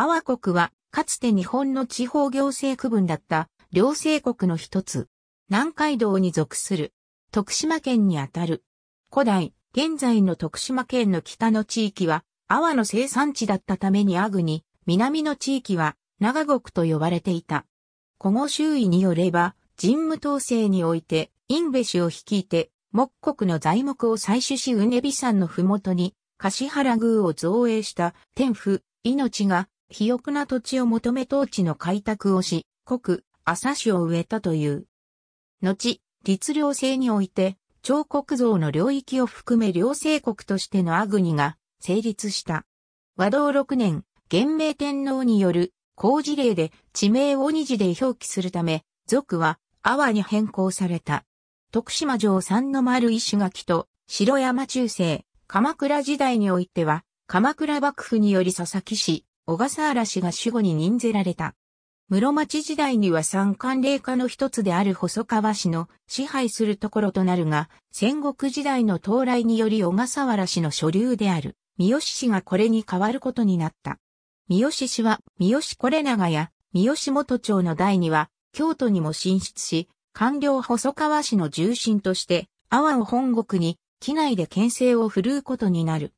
阿波国は、かつて日本の地方行政区分だった、両政国の一つ。南海道に属する。徳島県にあたる。古代、現在の徳島県の北の地域は、阿波の生産地だったために阿国、に、南の地域は、長国と呼ばれていた。古語周囲によれば、神武統制において、インベ氏を率いて、木国の材木を採取し畝傍山のふもとに、柏原宮を造営した天府、命が、肥沃な土地を求め当地の開拓をし、国、朝市を植えたという。後、律令制において、長国像の領域を含め両政国としてのアグニが成立した。和道6年、元明天皇による工事令で地名を二字で表記するため、族は阿波に変更された。徳島城三の丸石垣と城山中世、鎌倉時代においては、鎌倉幕府により佐々木氏、小笠原氏が守護に任ぜられた。室町時代には三官霊下の一つである細川氏の支配するところとなるが、戦国時代の到来により小笠原氏の所流である三好氏がこれに変わることになった。三好氏は三好これ長や三好元町の代には京都にも進出し、官僚細川氏の重臣として、阿波を本国に、機内で牽制を振るうことになる。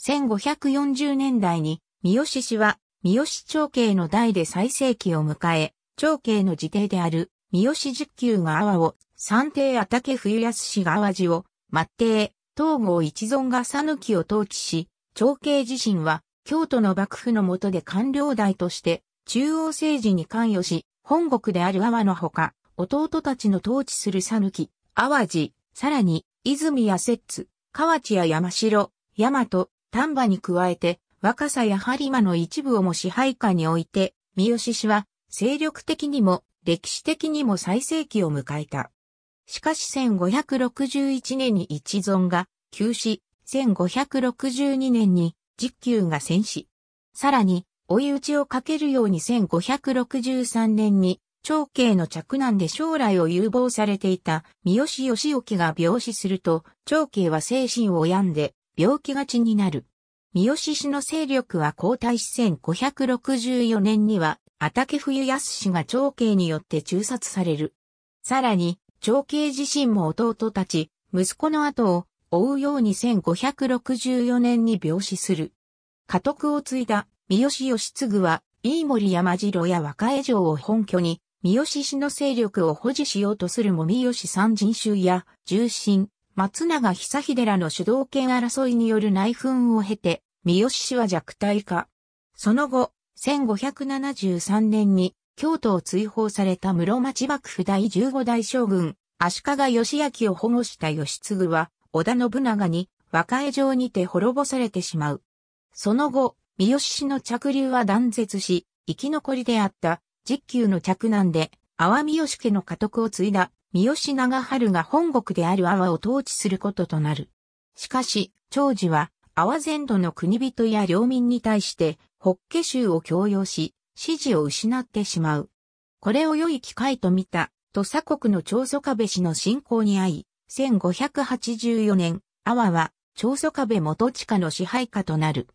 1540年代に三好氏は、三好長兄の代で最盛期を迎え、長兄の自邸である、三好十九が阿波を、三帝あたけ冬安氏が淡路を、末帝、東郷一存が讃岐を統治し、長兄自身は、京都の幕府の下で官僚代として、中央政治に関与し、本国である阿波のほか、弟たちの統治する讃岐、淡路、さらに、泉や摂津、河内や山城、大和、丹波に加えて、若狭や播磨の一部をも支配下に置いて、三好氏は、精力的にも、歴史的にも最盛期を迎えた。しかし1561年に一存が休止、1562年に実給が戦死。さらに、追い打ちをかけるように1563年に、長慶の着難で将来を有望されていた三好義興が病死すると、長慶は精神を病んで病気がちになる。三好氏の勢力は交代し1564年には、畑冬康氏が長兄によって中殺される。さらに、長兄自身も弟たち、息子の後を追うように1564年に病死する。家督を継いだ三好義継は、飯森山城や若江城を本拠に、三好氏の勢力を保持しようとするも三好三人衆や重臣、松永久秀らの主導権争いによる内紛を経て、三好氏は弱体化。その後、1573年に京都を追放された室町幕府第15代将軍、足利義明を保護した義継は、織田信長に和解状にて滅ぼされてしまう。その後、三好氏の着流は断絶し、生き残りであった、実球の嫡男で、阿波三好家の家督を継いだ、三好長春が本国である阿波を統治することとなる。しかし、長寿は、阿波全土の国人や領民に対して、北家州を強要し、支持を失ってしまう。これを良い機会と見た、土佐国の長祖壁氏の信仰に遭い、1584年、阿波は、長祖壁元元下の支配下となる。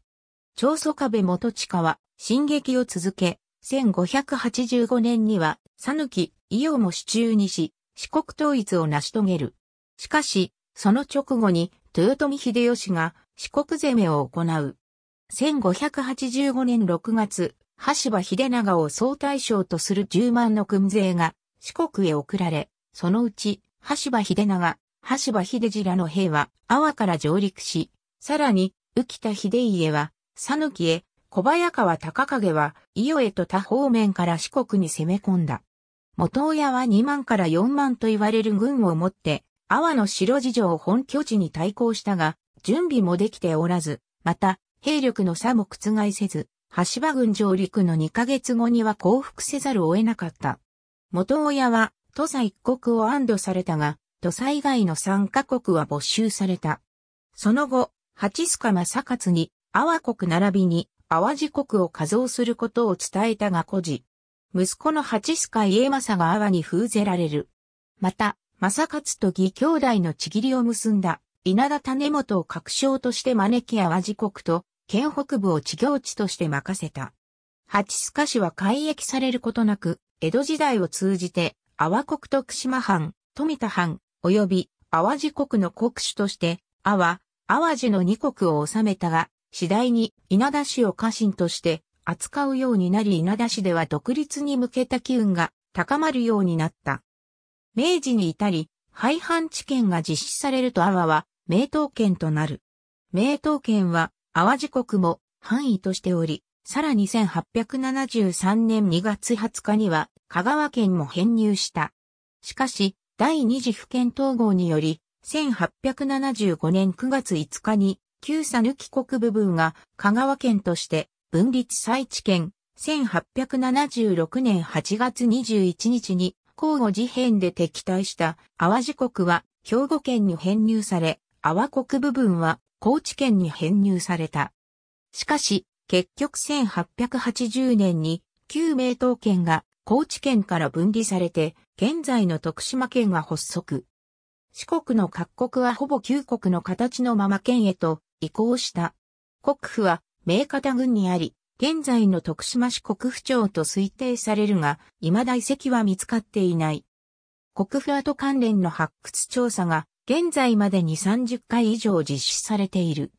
長祖壁元元下は、進撃を続け、1585年には、讃き、伊予も手中にし、四国統一を成し遂げる。しかし、その直後に豊臣秀吉が四国攻めを行う。1585年6月、橋場秀長を総大将とする10万の軍勢が四国へ送られ、そのうち橋場秀長、橋場秀次らの兵は阿波から上陸し、さらに、浮田秀家は、佐岐へ、小早川高影は、伊予へと他方面から四国に攻め込んだ。元親は2万から4万と言われる軍を持って、阿波の城事情を本拠地に対抗したが、準備もできておらず、また、兵力の差も覆せず、橋場軍上陸の2ヶ月後には降伏せざるを得なかった。元親は、土佐一国を安堵されたが、土佐以外の3カ国は没収された。その後、八須賀正勝に、阿波国並びに、淡路国を加増することを伝えたが孤児。息子の八須賀家政が阿波に封ぜられる。また、正勝と義兄弟のちぎりを結んだ稲田種元を確証として招き淡路国と県北部を地行地として任せた。八須賀氏は改易されることなく、江戸時代を通じて、阿波国徳島藩、富田藩、及び淡路国の国主として、阿波、淡路の二国を治めたが、次第に稲田氏を家臣として、扱うようになり稲田市では独立に向けた機運が高まるようになった。明治に至り、廃藩置県が実施されると阿波は名東県となる。名東県は阿波時国も範囲としており、さらに1873年2月20日には香川県も編入した。しかし、第二次府県統合により、1875年9月5日に、旧佐抜国部分が香川県として分立祭地権、1876年8月21日に、交互事変で敵対した淡路国は兵庫県に編入され、淡国部分は高知県に編入された。しかし、結局1880年に旧名東県が高知県から分離されて、現在の徳島県が発足。四国の各国はほぼ旧国の形のまま県へと移行した。国府は明方郡にあり、現在の徳島市国府町と推定されるが、未だ遺跡は見つかっていない。国府跡関連の発掘調査が、現在までに30回以上実施されている。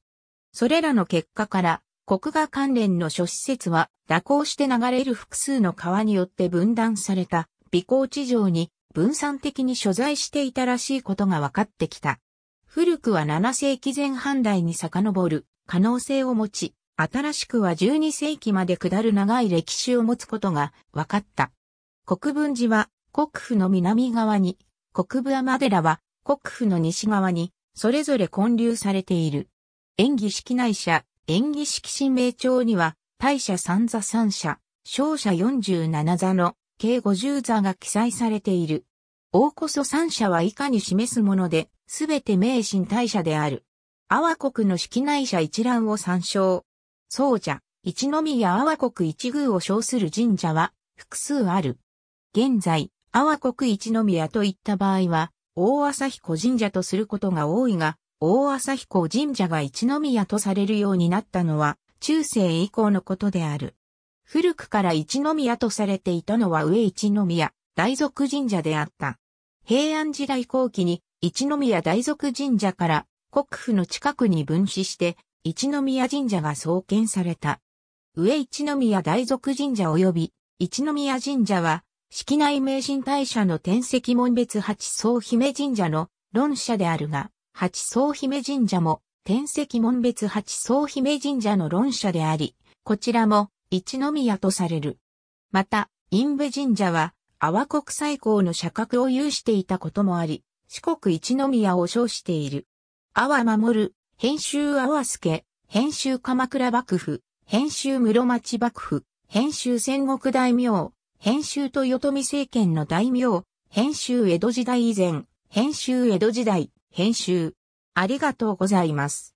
それらの結果から、国画関連の諸施設は、蛇行して流れる複数の川によって分断された、微光地上に分散的に所在していたらしいことが分かってきた。古くは7世紀前半代に遡る可能性を持ち、新しくは12世紀まで下る長い歴史を持つことが分かった。国分寺は国府の南側に、国分天寺は国府の西側に、それぞれ建立されている。演技式内社、演技式神明帳には、大社三座三社、小社十七座の計五十座が記載されている。大こそ三社は以下に示すもので、すべて名神大社である。阿波国の式内社一覧を参照。宗者、一宮阿波国一宮を称する神社は複数ある。現在、阿波国一宮といった場合は、大朝彦神社とすることが多いが、大朝彦神社が一宮とされるようになったのは、中世以降のことである。古くから一宮とされていたのは上一宮、大俗神社であった。平安時代後期に一宮大俗神社から国府の近くに分子して一宮神社が創建された。上一宮大俗神社及び一宮神社は、式内名神大社の天石門別八層姫神社の論者であるが、八層姫神社も天石門別八層姫神社の論者であり、こちらも一宮とされる。また、陰部神社は、阿波国最高の社格を有していたこともあり、四国一宮を称している。阿波守る編集ス助、編集鎌倉幕府、編集室町幕府、編集戦国大名、編集と豊臣政権の大名、編集江戸時代以前、編集江戸時代、編集。ありがとうございます。